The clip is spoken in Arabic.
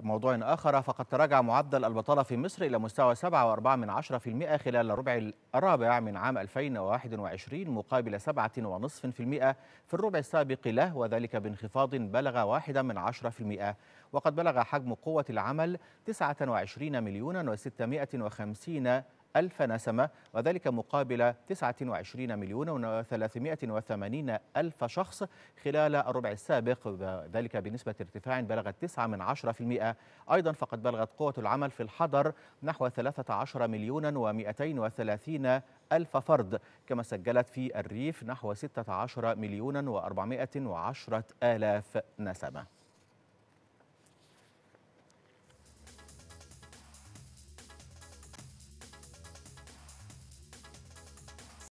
موضوع آخر فقد تراجع معدل البطالة في مصر إلى مستوى 7.4% خلال الربع الرابع من عام 2021 مقابل 7.5% في الربع السابق له وذلك بانخفاض بلغ واحدا من 10% وقد بلغ حجم قوة العمل 29 مليون و650 ألف نسمة وذلك مقابل 29 مليون و380 ألف شخص خلال الربع السابق وذلك بنسبة ارتفاع بلغت 9 من 10% أيضا فقد بلغت قوة العمل في الحضر نحو 13 مليون و230 ألف فرد كما سجلت في الريف نحو 16 مليون و410 آلاف نسمة